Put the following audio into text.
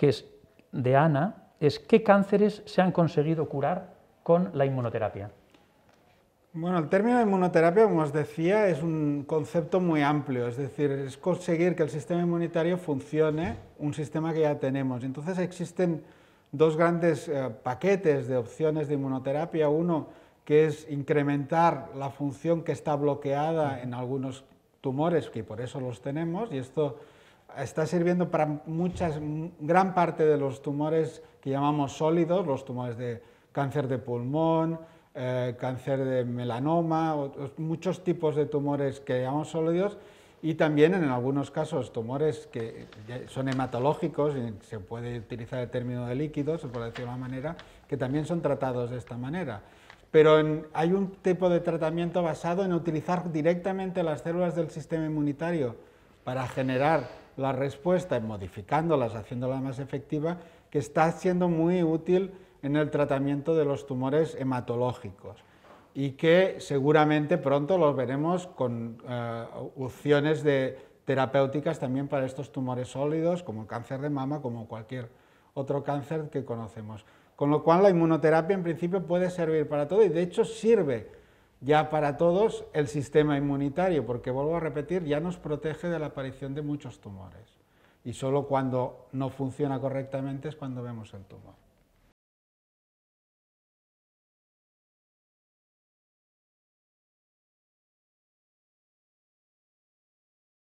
que es de Ana, es qué cánceres se han conseguido curar con la inmunoterapia. Bueno, el término inmunoterapia, como os decía, es un concepto muy amplio, es decir, es conseguir que el sistema inmunitario funcione, un sistema que ya tenemos. Entonces existen dos grandes eh, paquetes de opciones de inmunoterapia. Uno que es incrementar la función que está bloqueada en algunos tumores, que por eso los tenemos, y esto está sirviendo para muchas, gran parte de los tumores que llamamos sólidos, los tumores de cáncer de pulmón, eh, cáncer de melanoma, muchos tipos de tumores que llamamos sólidos y también en algunos casos tumores que son hematológicos, y se puede utilizar el término de líquidos, por decirlo de manera, que también son tratados de esta manera. Pero hay un tipo de tratamiento basado en utilizar directamente las células del sistema inmunitario para generar la respuesta y modificándolas, haciéndola más efectiva, que está siendo muy útil en el tratamiento de los tumores hematológicos y que seguramente pronto los veremos con eh, opciones de terapéuticas también para estos tumores sólidos, como el cáncer de mama, como cualquier otro cáncer que conocemos. Con lo cual la inmunoterapia en principio puede servir para todo y de hecho sirve ya para todos el sistema inmunitario, porque vuelvo a repetir, ya nos protege de la aparición de muchos tumores. Y solo cuando no funciona correctamente es cuando vemos el tumor.